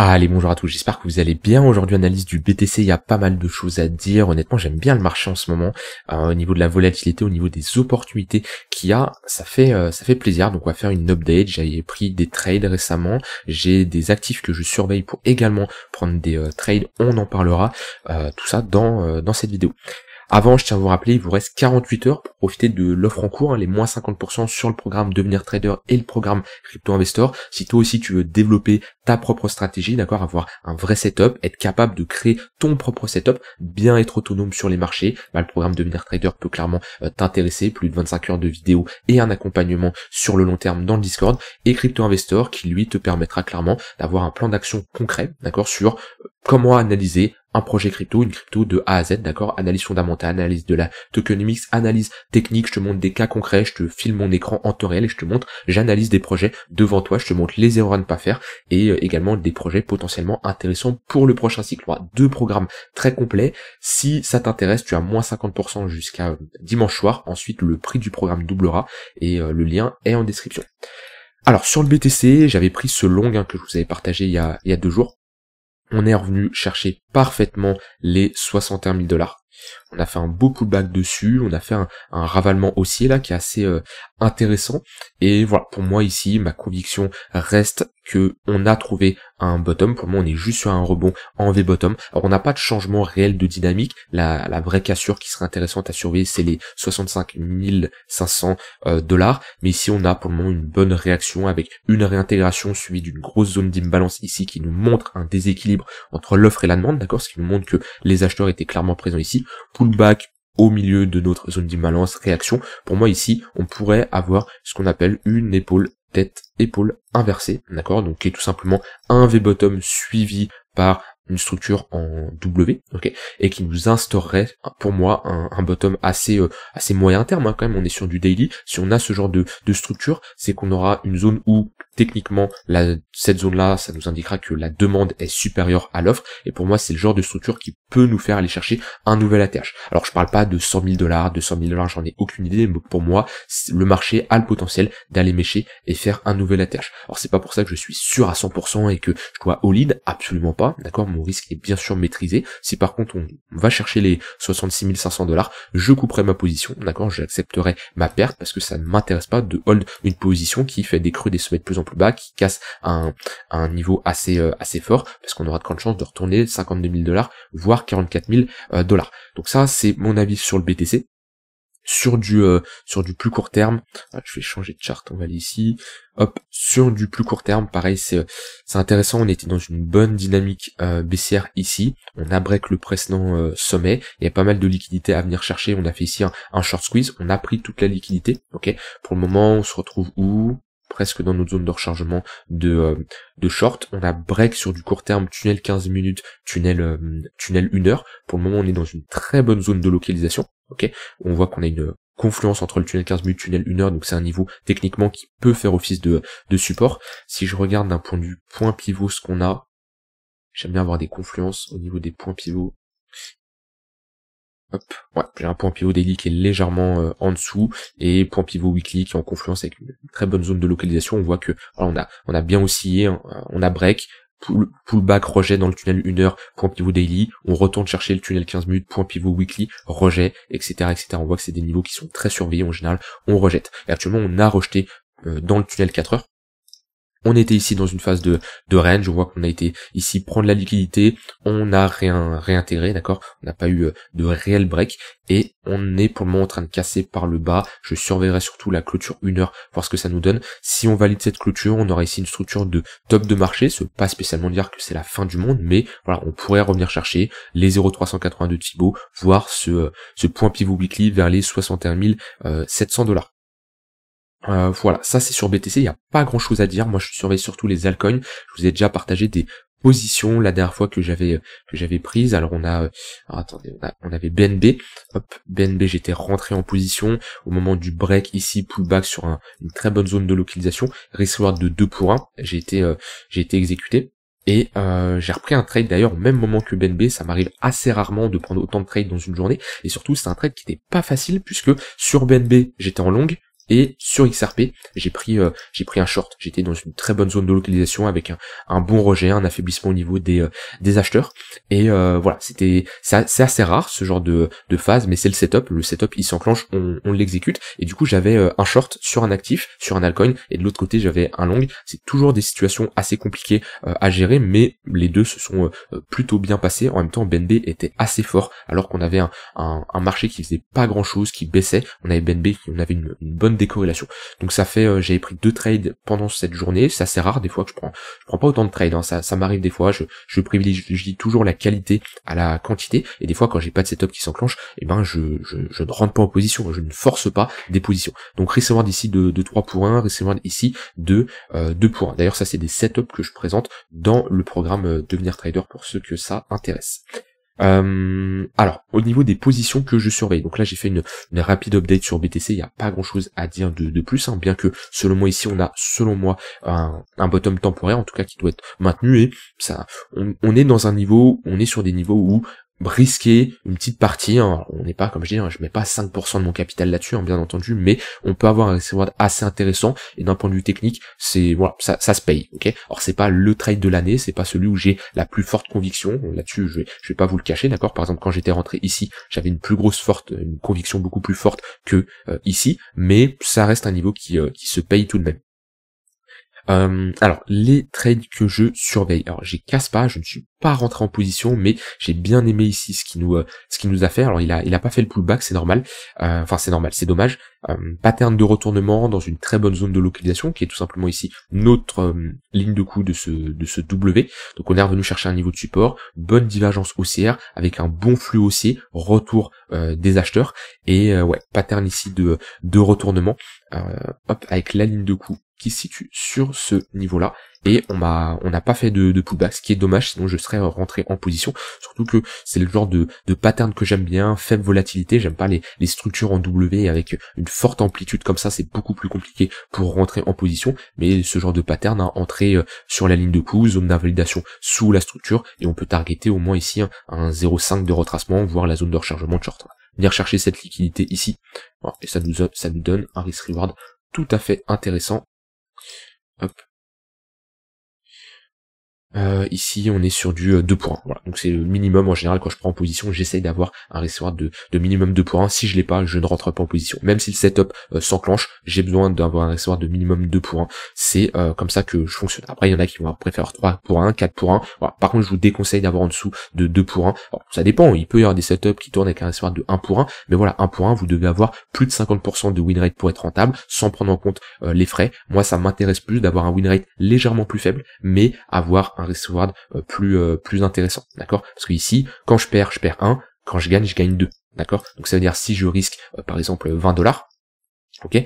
Allez, bonjour à tous, j'espère que vous allez bien. Aujourd'hui, analyse du BTC, il y a pas mal de choses à dire. Honnêtement, j'aime bien le marché en ce moment. Euh, au niveau de la volatilité, au niveau des opportunités qu'il y a, ça fait, euh, ça fait plaisir. Donc, on va faire une update. J'avais pris des trades récemment. J'ai des actifs que je surveille pour également prendre des euh, trades. On en parlera. tout ça dans, dans cette vidéo. Avant, je tiens à vous rappeler, il vous reste 48 heures pour profiter de l'offre en cours, hein, les moins 50% sur le programme Devenir Trader et le programme Crypto Investor. Si toi aussi tu veux développer ta propre stratégie, d'accord, avoir un vrai setup, être capable de créer ton propre setup, bien être autonome sur les marchés, bah, le programme Devenir Trader peut clairement euh, t'intéresser, plus de 25 heures de vidéos et un accompagnement sur le long terme dans le Discord, et Crypto Investor qui lui te permettra clairement d'avoir un plan d'action concret, d'accord, sur euh, comment analyser un projet crypto, une crypto de A à Z, d'accord Analyse fondamentale, analyse de la tokenomics, analyse technique, je te montre des cas concrets, je te filme mon écran en temps réel et je te montre, j'analyse des projets devant toi, je te montre les erreurs à ne pas faire et euh, également des projets potentiellement intéressants pour le prochain cycle. deux programmes très complets. Si ça t'intéresse, tu as moins 50% jusqu'à euh, dimanche soir. Ensuite, le prix du programme doublera et euh, le lien est en description. Alors sur le BTC, j'avais pris ce long hein, que je vous avais partagé il il y a deux jours on est revenu chercher parfaitement les 61 000 dollars on a fait un beau pullback dessus, on a fait un, ravalement haussier là qui est assez euh, intéressant. Et voilà, pour moi ici, ma conviction reste que on a trouvé un bottom. Pour moi, on est juste sur un rebond en V bottom. Alors, on n'a pas de changement réel de dynamique. La, la vraie cassure qui serait intéressante à surveiller, c'est les 65 500 euh, dollars. Mais ici, on a pour le moment une bonne réaction avec une réintégration suivie d'une grosse zone d'imbalance ici qui nous montre un déséquilibre entre l'offre et la demande, d'accord? Ce qui nous montre que les acheteurs étaient clairement présents ici pullback au milieu de notre zone d'imbalance, réaction. Pour moi ici, on pourrait avoir ce qu'on appelle une épaule tête épaule inversée, d'accord Donc qui est tout simplement un V bottom suivi par une structure en W, ok, et qui nous instaurerait pour moi un, bottom assez euh, assez moyen terme hein, quand même. On est sur du daily. Si on a ce genre de, structure, c'est qu'on aura une zone où techniquement la, cette zone-là, ça nous indiquera que la demande est supérieure à l'offre. Et pour moi, c'est le genre de structure qui peut nous faire aller chercher un nouvel ATH. Alors je parle pas de 100 000 dollars, de 100 000 dollars, j'en ai aucune idée, mais pour moi, le marché a le potentiel d'aller mécher et faire un nouvel ATH. Alors c'est pas pour ça que je suis sûr à 100% et que je dois au in absolument pas, d'accord risque est bien sûr maîtrisé. Si par contre on va chercher les 66 500 dollars, je couperai ma position, d'accord, j'accepterai ma perte parce que ça ne m'intéresse pas de hold une position qui fait des creux, des sommets de plus en plus bas, qui casse un, un niveau assez euh, assez fort parce qu'on aura de grandes chances de retourner 52 000 dollars, voire 44 000 euh, dollars. Donc ça, c'est mon avis sur le BTC sur du euh, sur du plus court terme. Ah, je vais changer de charte, on va aller ici. Hop, sur du plus court terme, pareil, c'est c'est intéressant. On était dans une bonne dynamique euh, baissière ici. On a break le précédent euh, sommet. Il y a pas mal de liquidités à venir chercher. On a fait ici un, un, short squeeze. On a pris toute la liquidité. Ok. Pour le moment, on se retrouve où presque dans notre zone de rechargement de, euh, de short. On a break sur du court terme, tunnel 15 minutes, tunnel, euh, tunnel 1 heure. Pour le moment, on est dans une très bonne zone de localisation. ok on voit qu'on a une confluence entre le tunnel 15 minutes, tunnel 1 heure, donc c'est un niveau techniquement qui peut faire office de, de support. Si je regarde d'un point de vue point pivot ce qu'on a, j'aime bien avoir des confluences au niveau des points pivots. Hop, ouais, j'ai un point pivot daily qui est légèrement euh, en dessous et point pivot weekly qui est en confluence avec une très bonne zone de localisation. On voit que on a on a bien oscillé, hein, on a break, pull, pullback, rejet dans le tunnel 1 heure, point pivot daily, on retourne chercher le tunnel 15 minutes, point pivot weekly, rejet, etc. etc. On voit que c'est des niveaux qui sont très surveillés en général, on rejette. Et actuellement on a rejeté euh, dans le tunnel 4 heures, on était ici dans une phase de, de range, on voit qu'on a été ici prendre la liquidité, on a rien réintégré, d'accord On n'a pas eu euh, de réel break, et on est pour le moment en train de casser par le bas. Je surveillerai surtout la clôture 1 heure, voir ce que ça nous donne. Si on valide cette clôture, on aura ici une structure de top de marché, ce pas spécialement dire que c'est la fin du monde, mais voilà, on pourrait revenir chercher les 0,382 Thibaut, voir ce, euh, ce point pivot weekly vers les 61 700 euh, dollars. Euh, voilà, ça c'est sur BTC, il n'y a pas grand chose à dire. Moi je surveille surtout les altcoins. Je vous ai déjà partagé des positions la dernière fois que j'avais que j'avais prise. Alors on a, euh, attendez, on, avait BNB. Hop, BNB, j'étais rentré en position au moment du break ici, pullback sur une très bonne zone de localisation, reward de 2 pour 1. J'ai été euh, j'ai été exécuté. Et j'ai repris un trade d'ailleurs au même moment que BNB, ça m'arrive assez rarement de prendre autant de trades dans une journée, et surtout c'est un trade qui n'était pas facile puisque sur BNB j'étais en longue, et sur XRP, j'ai pris, euh, j'ai pris un short. J'étais dans une très bonne zone de localisation avec un, bon rejet, un affaiblissement au niveau des, euh, des acheteurs. Et euh, voilà, c'était, c'est assez rare ce genre de, de phase, mais c'est le setup. Le setup, il s'enclenche, on, on l'exécute. Et du coup, j'avais un short sur un actif, sur un altcoin, et de l'autre côté, j'avais un long. C'est toujours des situations assez compliquées à gérer, mais les deux se sont plutôt bien passés. En même temps, BNB était assez fort, alors qu'on avait un, un, marché qui faisait pas grand chose, qui baissait. On avait BNB, on avait une bonne corrélations. Donc ça fait, euh, j'avais pris deux trades pendant cette journée. ça C'est rare des fois que je prends, je prends pas autant de trades. Hein. Ça, ça m'arrive des fois. Je, je privilégie toujours la qualité à la quantité. Et des fois, quand j'ai pas de setup qui s'enclenche, et eh ben je, je, ne rentre pas en position. Je ne force pas des positions. Donc recevoir d'ici de, 3 pour 1, recevoir ici de euh, deux 2 pour D'ailleurs, ça c'est des setups que je présente dans le programme euh, Devenir Trader pour ceux que ça intéresse. Euh, alors, au niveau des positions que je surveille, donc là j'ai fait une, rapide update sur BTC, il n'y a pas grand chose à dire de, plus, hein, bien que selon moi ici on a selon moi un, bottom temporaire en tout cas qui doit être maintenu et ça on, on, est dans un niveau, on est sur des niveaux où risquer une petite partie. Hein. On n'est pas, comme je dis, hein, je mets pas 5% de mon capital là-dessus, hein, bien entendu, mais on peut avoir un recevoir assez intéressant. Et d'un point de vue technique, c'est voilà, ça, ça se paye. Ok. Alors c'est pas le trade de l'année, c'est pas celui où j'ai la plus forte conviction. Là-dessus, je vais, vais pas vous le cacher, d'accord. Par exemple, quand j'étais rentré ici, j'avais une plus grosse forte, une conviction beaucoup plus forte que euh, ici, mais ça reste un niveau qui, euh, qui se paye tout de même. Euh, alors, les trades que je surveille. Alors, j'ai pas, je ne suis pas rentré en position, mais j'ai bien aimé ici ce qui nous, euh, ce qui nous a fait. Alors, il a, il a pas fait le pullback, c'est normal. Euh, enfin, c'est normal, c'est dommage. pattern de retournement dans une très bonne zone de localisation, qui est tout simplement ici notre ligne de coup de ce, de ce W. Donc, on est revenu chercher un niveau de support, bonne divergence haussière avec un bon flux haussier, retour des acheteurs et ouais, pattern ici de, de retournement. hop, avec la ligne de coup qui se situe sur ce niveau-là. Et on m'a, on n'a pas fait de, de pullback, ce qui est dommage, sinon je serais rentré en position. Surtout que c'est le genre de, de pattern que j'aime bien, faible volatilité. J'aime pas les, les structures en W avec une forte amplitude comme ça, c'est beaucoup plus compliqué pour rentrer en position. Mais ce genre de pattern, hein, entrer euh, sur la ligne de coup, zone d'invalidation sous la structure, et on peut targeter au moins ici un 0,5 de retracement, voire la zone de rechargement de short. Venir chercher cette liquidité ici, et ça nous, ça nous donne un risk reward tout à fait intéressant up Euh, ici, on est sur du 2 euh, pour 1. Voilà. Donc c'est le minimum. En général, quand je prends en position, j'essaye d'avoir un recevoir de, de, minimum 2 pour 1. Si je l'ai pas, je ne rentre pas en position. Même si le setup euh, s'enclenche, j'ai besoin d'avoir un recevoir de minimum 2 pour 1. C'est euh, comme ça que je fonctionne. Après, il y en a qui vont préférer 3 pour 1, 4 pour 1. Voilà. Par contre, je vous déconseille d'avoir en dessous de 2 pour 1. Alors, ça dépend. Il peut y avoir des setups qui tournent avec un recevoir de 1 pour 1. Mais voilà, 1 pour 1, vous devez avoir plus de 50% de win rate pour être rentable, sans prendre en compte euh, les frais. Moi, ça m'intéresse plus d'avoir un win rate légèrement plus faible, mais avoir un reward euh, plus euh, plus intéressant, d'accord Parce que ici, quand je perds, je perds 1, quand je gagne, je gagne 2, d'accord Donc ça veut dire si je risque euh, par exemple 20 dollars, ok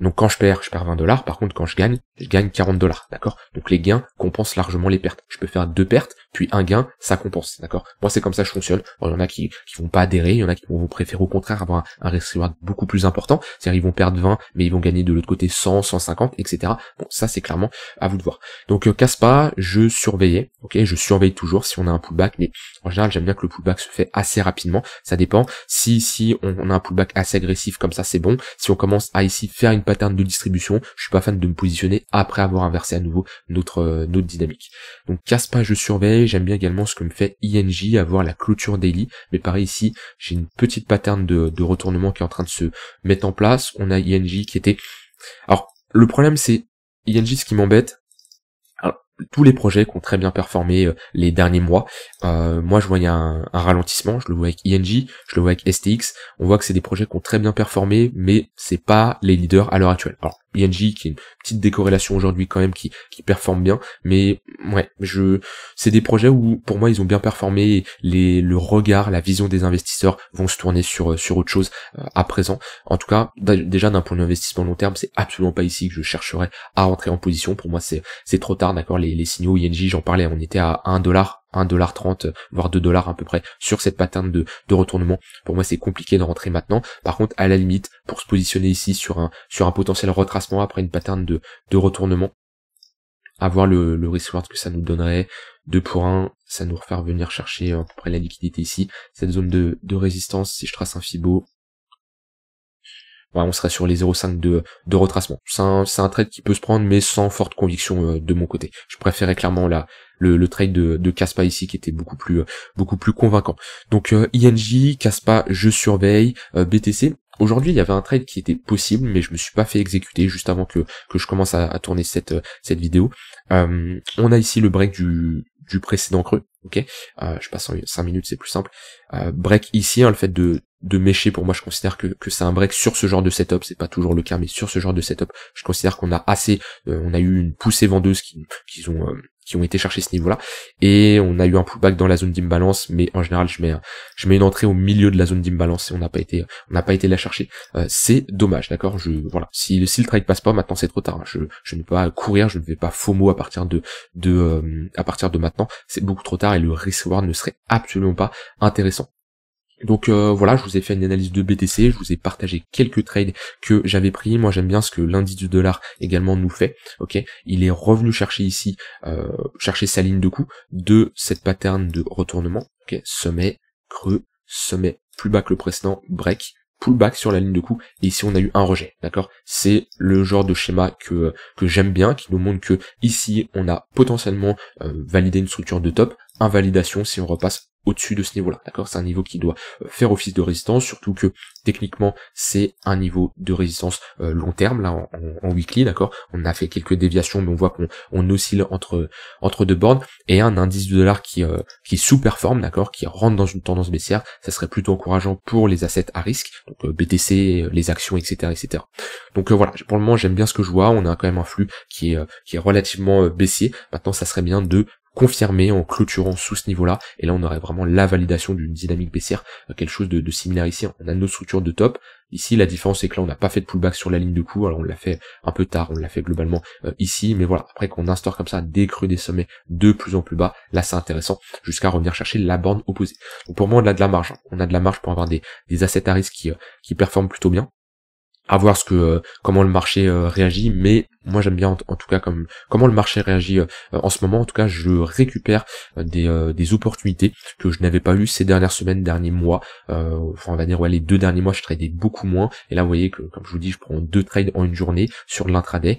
donc quand je perds, je perds 20 dollars. Par contre, quand je gagne, je gagne 40 dollars. D'accord Donc les gains compensent largement les pertes. Je peux faire deux pertes, puis un gain, ça compense. D'accord Moi, c'est comme ça que je fonctionne. il y en a qui, qui vont pas adhérer, il y en a qui vont préférer au contraire avoir un, risk reward beaucoup plus important. C'est-à-dire, ils vont perdre 20, mais ils vont gagner de l'autre côté 100, 150, etc. Bon, ça, c'est clairement à vous de voir. Donc, euh, casse pas, je surveillais. Ok, je surveille toujours si on a un pullback, mais en général, j'aime bien que le pullback se fait assez rapidement. Ça dépend. Si, si on, on a un pullback assez agressif comme ça, c'est bon. Si on commence à ici faire une pattern de distribution. Je suis pas fan de me positionner après avoir inversé à nouveau notre, euh, notre dynamique. Donc casse pas, je surveille. J'aime bien également ce que me fait ING avoir la clôture daily. Mais pareil ici, j'ai une petite pattern de, retournement qui est en train de se mettre en place. On a ING qui était... Alors, le problème c'est ING, ce qui m'embête, tous les projets qui ont très bien performé euh, les derniers mois. Euh, moi, je voyais un, un, ralentissement. Je le vois avec ING, je le vois avec STX. On voit que c'est des projets qui ont très bien performé, mais c'est pas les leaders à l'heure actuelle. Alors, ING qui est une petite décorrélation aujourd'hui quand même qui, qui performe bien. Mais ouais, je c'est des projets où pour moi ils ont bien performé et les, le regard, la vision des investisseurs vont se tourner sur, sur autre chose euh, à présent. En tout cas, déjà d'un point d'investissement long terme, c'est absolument pas ici que je chercherais à rentrer en position. Pour moi c'est trop tard, d'accord, les, signaux ING, j'en parlais, on était à 1 dollar 1,30$, voire 2$ à peu près sur cette pattern de, de retournement. Pour moi, c'est compliqué de rentrer maintenant. Par contre, à la limite, pour se positionner ici sur un, sur un potentiel retracement après une pattern de, de retournement, avoir le, le risk que ça nous donnerait. 2 pour 1, ça nous refaire venir chercher euh, à peu près la liquidité ici. Cette zone de, de résistance, si je trace un Fibo, on serait sur les 0,5 de, de retracement. C'est un, trade qui peut se prendre, mais sans forte conviction euh, de mon côté. Je préférais clairement là le, trade de, de Caspa ici, qui était beaucoup plus, euh, beaucoup plus convaincant. Donc euh, INJ, Caspa, je surveille, euh, BTC. Aujourd'hui, il y avait un trade qui était possible, mais je me suis pas fait exécuter juste avant que, que je commence à, tourner cette, cette vidéo. on a ici le break du, du précédent creux ok euh, je passe en 5 minutes c'est plus simple euh, break ici hein, le fait de de mécher pour moi je considère que, que c'est un break sur ce genre de setup c'est pas toujours le cas mais sur ce genre de setup je considère qu'on a assez euh, on a eu une poussée vendeuse qui qu'ils ont qui ont été chercher ce niveau-là. Et on a eu un pullback dans la zone d'imbalance, mais en général, je mets, je mets une entrée au milieu de la zone d'imbalance et on n'a pas été, on n'a pas été la chercher. Euh, c'est dommage, d'accord. Je, voilà. Si, si le trade passe pas, maintenant c'est trop tard. Je, ne vais pas courir, je ne vais pas FOMO à partir de, de, euh, à partir de maintenant. C'est beaucoup trop tard et le recevoir ne serait absolument pas intéressant. Donc euh, voilà, je vous ai fait une analyse de BTC, je vous ai partagé quelques trades que j'avais pris. Moi j'aime bien ce que l'indice du dollar également nous fait. Ok, il est revenu chercher ici, euh, chercher sa ligne de coup de cette pattern de retournement. sommet, creux, sommet, plus bas que le précédent, break, pullback sur la ligne de coup et ici on a eu un rejet d'accord c'est le genre de schéma que que j'aime bien qui nous montre que ici on a potentiellement euh, validé une structure de top invalidation si on repasse au-dessus de ce niveau-là. D'accord C'est un niveau qui doit euh, faire office de résistance, surtout que techniquement c'est un niveau de résistance euh, long terme là en, weekly, d'accord On a fait quelques déviations, mais on voit qu'on on oscille entre entre deux bornes et un indice de dollar qui euh, qui sous-performe, d'accord Qui rentre dans une tendance baissière, ça serait plutôt encourageant pour les assets à risque, donc BTC, les actions, etc., etc. Donc voilà, pour le moment j'aime bien ce que je vois. On a quand même un flux qui est qui est relativement baissier. Maintenant, ça serait bien de confirmé en clôturant sous ce niveau-là. Et là, on aurait vraiment la validation d'une dynamique baissière, euh, quelque chose de, similaire ici. On a nos structures de top. Ici, la différence, c'est que là, on n'a pas fait de pullback sur la ligne de coup. Alors, on l'a fait un peu tard, on l'a fait globalement euh, ici. Mais voilà, après qu'on instaure comme ça des creux des sommets de plus en plus bas, là, c'est intéressant jusqu'à revenir chercher la borne opposée. Donc, pour moi, on a de la marge. On a de la marge pour avoir des, assets à risque qui, euh, qui performent plutôt bien à voir ce que euh, comment le marché euh, réagit mais moi j'aime bien en, tout cas comme comment le marché réagit euh, en ce moment en tout cas je récupère des, des opportunités que je n'avais pas eues ces dernières semaines derniers mois enfin on va dire ouais les deux derniers mois je tradais beaucoup moins et là vous voyez que comme je vous dis je prends deux trades en une journée sur l'intraday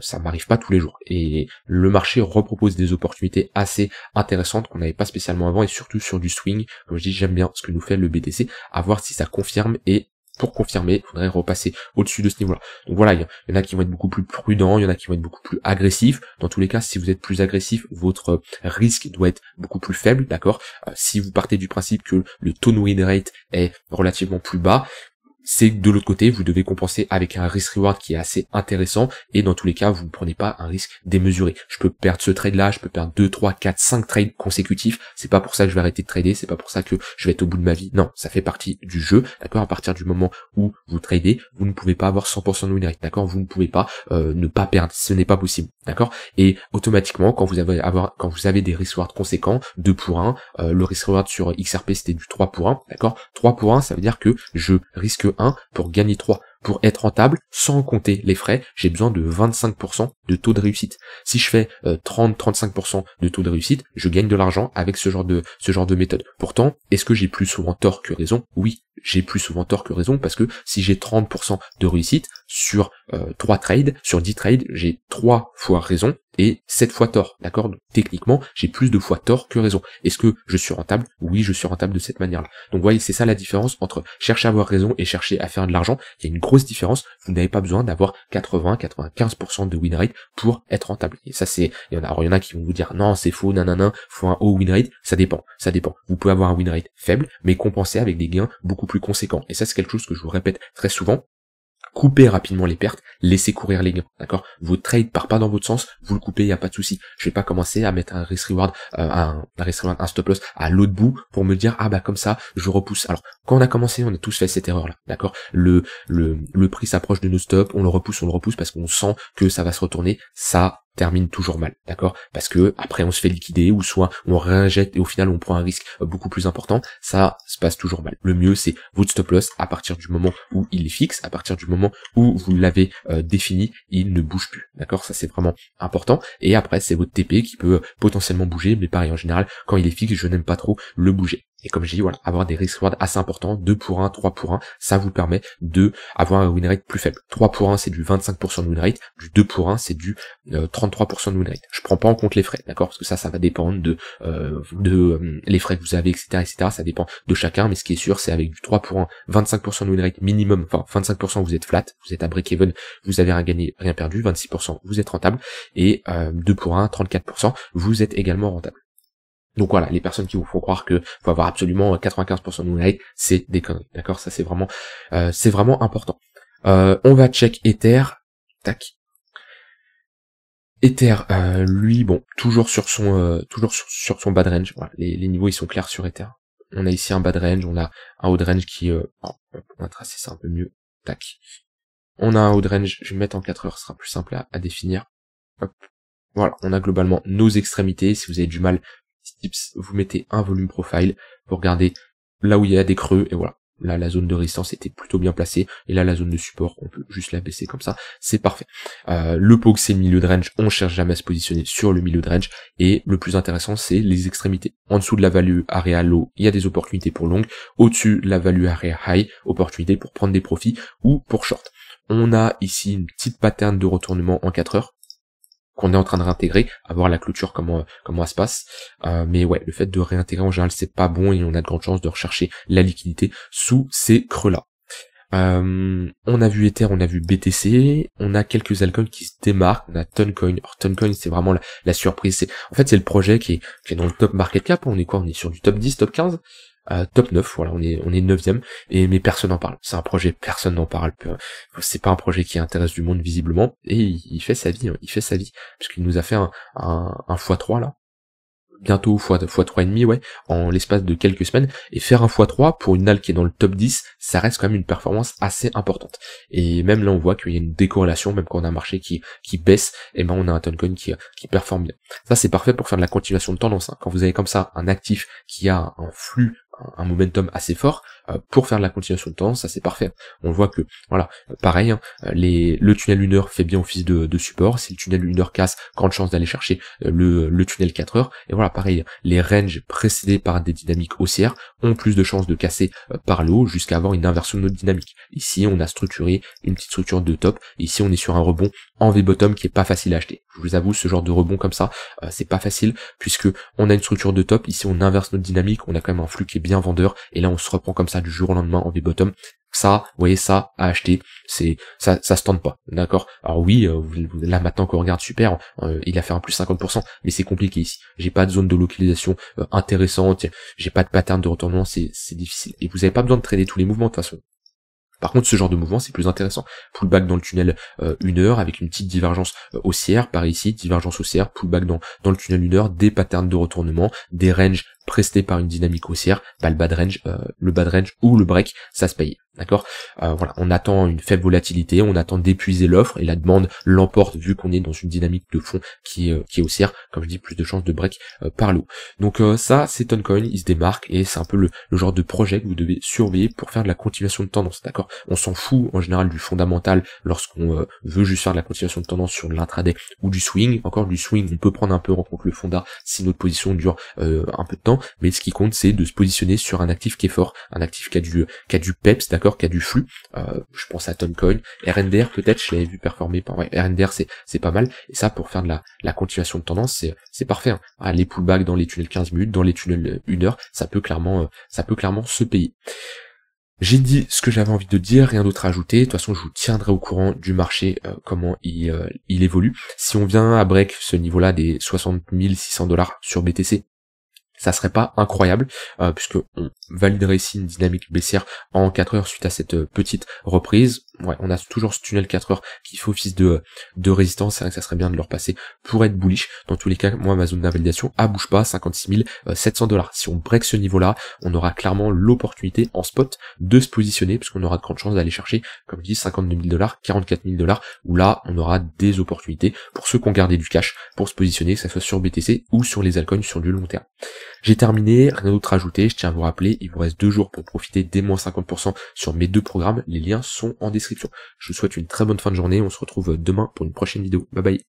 ça m'arrive pas tous les jours et le marché repropose des opportunités assez intéressantes qu'on n'avait pas spécialement avant et surtout sur du swing comme je dis j'aime bien ce que nous fait le BTC à voir si ça confirme et pour confirmer, il faudrait repasser au-dessus de ce niveau-là. Donc voilà, il y en a qui vont être beaucoup plus prudents, il y en a qui vont être beaucoup plus agressifs. Dans tous les cas, si vous êtes plus agressif, votre euh, risque doit être beaucoup plus faible, d'accord euh, Si vous partez du principe que le tone win rate est relativement plus bas, c'est de l'autre côté, vous devez compenser avec un risk reward qui est assez intéressant et dans tous les cas, vous ne prenez pas un risque démesuré. Je peux perdre ce trade là, je peux perdre 2, 3, 4, 5 trades consécutifs. C'est pas pour ça que je vais arrêter de trader, c'est pas pour ça que je vais être au bout de ma vie. Non, ça fait partie du jeu. D'accord, à partir du moment où vous tradez, vous ne pouvez pas avoir 100% de win rate. D'accord, vous ne pouvez pas euh, ne pas perdre, ce n'est pas possible. D'accord Et automatiquement, quand vous avez avoir quand vous avez des risk rewards conséquents, 2 pour 1, euh, le risk reward sur XRP c'était du 3 pour 1, d'accord 3 pour 1, ça veut dire que je risque 1 pour gagner 3 pour être rentable, sans compter les frais, j'ai besoin de 25% de taux de réussite. Si je fais 30-35% euh, de taux de réussite, je gagne de l'argent avec ce genre de, ce genre de méthode. Pourtant, est-ce que j'ai plus souvent tort que raison Oui, j'ai plus souvent tort que raison parce que si j'ai 30% de réussite sur euh, trois 3 trades, sur 10 trades, j'ai 3 fois raison et 7 fois tort. D'accord Techniquement, j'ai plus de fois tort que raison. Est-ce que je suis rentable Oui, je suis rentable de cette manière-là. Donc vous voyez, c'est ça la différence entre chercher à avoir raison et chercher à faire de l'argent. Il y a une grosse différence. Vous n'avez pas besoin d'avoir 80-95% de win rate pour être rentable. Et ça, c'est, il y en a, alors, il y en a qui vont vous dire, non, c'est faux, nanana, faut un haut win rate. Ça dépend, ça dépend. Vous pouvez avoir un win rate faible, mais compenser avec des gains beaucoup plus conséquents. Et ça, c'est quelque chose que je vous répète très souvent Couper rapidement les pertes, laissez courir les gains, d'accord Votre trade part pas dans votre sens, vous le coupez, il n'y a pas de souci. Je vais pas commencer à mettre un risk reward, euh, un, un, risk reward, un stop loss à l'autre bout pour me dire ah bah comme ça, je repousse. Alors quand on a commencé, on a tous fait cette erreur là, d'accord le, le, le prix s'approche de nos stops, on le repousse, on le repousse parce qu'on sent que ça va se retourner, ça termine toujours mal, d'accord Parce que après on se fait liquider ou soit on réinjecte et au final on prend un risque euh, beaucoup plus important, ça se passe toujours mal. Le mieux c'est votre stop loss à partir du moment où il est fixe, à partir du moment où vous l'avez euh, défini, il ne bouge plus, d'accord Ça c'est vraiment important. Et après c'est votre TP qui peut euh, potentiellement bouger, mais pareil en général quand il est fixe je n'aime pas trop le bouger. Et comme j'ai dit, voilà, avoir des risk rewards assez importants, 2 pour 1, 3 pour 1, ça vous permet de avoir un win rate plus faible. 3 pour 1, c'est du 25% de win rate, du 2 pour 1, c'est du 33% euh, de win rate. Je prends pas en compte les frais, d'accord Parce que ça, ça va dépendre de, euh, de euh, les frais que vous avez, etc., etc. Ça dépend de chacun, mais ce qui est sûr, c'est avec du 3 pour 1, 25% de win rate minimum, enfin 25% vous êtes flat, vous êtes à break-even, vous avez rien gagné, rien perdu, 26% vous êtes rentable, et 2 pour 1, 34%, vous êtes également rentable. Donc voilà, les personnes qui vous font croire que faut avoir absolument 95% euh, de moonlight, c'est des conneries, d'accord Ça c'est vraiment, euh, c'est vraiment important. Euh, on va check Ether, tac. Ether, lui, bon, toujours sur son, toujours sur, son bad range. Voilà, les, niveaux ils sont clairs sur Ether. On a ici un bad range, on a un haut range qui, oh, on va tracer ça un peu mieux, tac. On a un haut range, je vais mettre en 4 heures, ce sera plus simple à, à définir. Hop, voilà, on a globalement nos extrémités. Si vous avez du mal tips, vous mettez un volume profile, pour regarder là où il y a des creux, et voilà. Là, la zone de résistance était plutôt bien placée, et là, la zone de support, on peut juste la baisser comme ça, c'est parfait. Euh, le que c'est le milieu de range, on cherche jamais à se positionner sur le milieu de range, et le plus intéressant, c'est les extrémités. En dessous de la value area low, il y a des opportunités pour long, au-dessus la value area high, opportunité pour prendre des profits ou pour short. On a ici une petite pattern de retournement en 4 heures, qu'on est en train de réintégrer, à voir la clôture comment comment se passe. Euh, mais ouais, le fait de réintégrer en général c'est pas bon et on a de grandes chances de rechercher la liquidité sous ces creux là. Euh, on a vu Ether, on a vu BTC, on a quelques alcools qui se démarquent, on a Toncoin. Alors Toncoin c'est vraiment la, surprise, c'est en fait c'est le projet qui est, qui est dans le top market cap, hein. on est quoi On est sur du top 10, top 15 top 9, voilà, on est on est 9ème, et mais personne n'en parle. C'est un projet, personne n'en parle. C'est pas un projet qui intéresse du monde visiblement, et il, fait sa vie, il fait sa vie, hein, puisqu'il nous a fait un, un, x3 là, bientôt fois, fois demi, ouais, en l'espace de quelques semaines, et faire un x3 pour une NAL qui est dans le top 10, ça reste quand même une performance assez importante. Et même là on voit qu'il y a une décorrélation, même quand on a un marché qui, qui baisse, et ben on a un toncoin qui, qui performe bien. Ça c'est parfait pour faire de la continuation de tendance. Hein. Quand vous avez comme ça un actif qui a un flux un momentum assez fort euh, pour faire de la continuation de temps, ça c'est parfait. On voit que, voilà, euh, pareil, hein, euh, les, le tunnel 1 heure fait bien office de, de support, si le tunnel 1 heure casse, grande chance d'aller chercher le, le tunnel 4 heures, et voilà, pareil, les ranges précédés par des dynamiques haussières ont plus de chances de casser par le haut jusqu'à avoir une inversion de notre dynamique. Ici, on a structuré une petite structure de top, ici on est sur un rebond en V-bottom qui est pas facile à acheter. Je vous avoue, ce genre de rebond comme ça, c'est pas facile, puisque on a une structure de top, ici on inverse notre dynamique, on a quand même un flux qui est vendeur. Et là, on se reprend comme ça du jour au lendemain en V-bottom. Ça, voyez, ça à acheter, c'est ça, ça se tente pas, d'accord Alors oui, euh, là maintenant qu'on regarde super, euh, il a fait un plus 50%, mais c'est compliqué ici. J'ai pas de zone de localisation euh, intéressante, j'ai pas de pattern de retournement, c'est difficile. Et vous avez pas besoin de trader tous les mouvements de toute façon. Par contre, ce genre de mouvement, c'est plus intéressant. Pullback dans le tunnel euh, une heure avec une petite divergence haussière par ici, divergence haussière, pullback dans, dans le tunnel une heure, des patterns de retournement, des ranges presté par une dynamique haussière, pas le bad range, euh, le bad range ou le break, ça se paye. D'accord euh, Voilà, on attend une faible volatilité, on attend d'épuiser l'offre et la demande l'emporte vu qu'on est dans une dynamique de fond qui est, euh, qui est haussière, comme je dis, plus de chances de break par l'eau Donc ça, c'est Toncoin, il se démarque et c'est un peu le, genre de projet que vous devez surveiller pour faire de la continuation de tendance. D'accord On s'en fout en général du fondamental lorsqu'on veut juste faire de la continuation de tendance sur de l'intraday ou du swing. Encore du swing, on peut prendre un peu en compte le fondat si notre position dure un peu de temps mais ce qui compte c'est de se positionner sur un actif qui est fort, un actif qui a du, qui a du PEPS, d'accord, qui a du flux. Euh, je pense à Toncoin, RNDR peut-être, je l'avais vu performer, par RNDR c'est, pas mal, et ça pour faire de la, la continuation de tendance, c'est, c'est parfait. Hein. les pullbacks dans les tunnels 15 minutes, dans les tunnels 1 euh, heure, ça peut clairement, euh, ça peut clairement se payer. J'ai dit ce que j'avais envie de dire, rien d'autre à ajouter. De toute façon, je vous tiendrai au courant du marché, comment il, il évolue. Si on vient à break ce niveau-là des 60 600 dollars sur BTC, ça serait pas incroyable, euh, puisque on validerait ici une dynamique baissière en 4 heures suite à cette euh, petite reprise ouais, on a toujours ce tunnel 4 heures qui fait office de, euh, de résistance. ça serait bien de leur passer pour être bullish. Dans tous les cas, moi, ma zone d'invalidation, à ah, bouge pas, 56 700 euh, dollars. Si on break ce niveau-là, on aura clairement l'opportunité en spot de se positionner, puisqu'on aura de grandes chances d'aller chercher, comme je dis, 52 000 dollars, 44 000 dollars, où là, on aura des opportunités pour ceux qui ont gardé du cash pour se positionner, que ce soit sur BTC ou sur les alcools sur du long terme. J'ai terminé, rien d'autre à ajouter. Je tiens à vous rappeler, il vous reste deux jours pour profiter des moins 50% sur mes deux programmes. Les liens sont en description. Je vous souhaite une très bonne fin de journée, on se retrouve demain pour une prochaine vidéo. Bye bye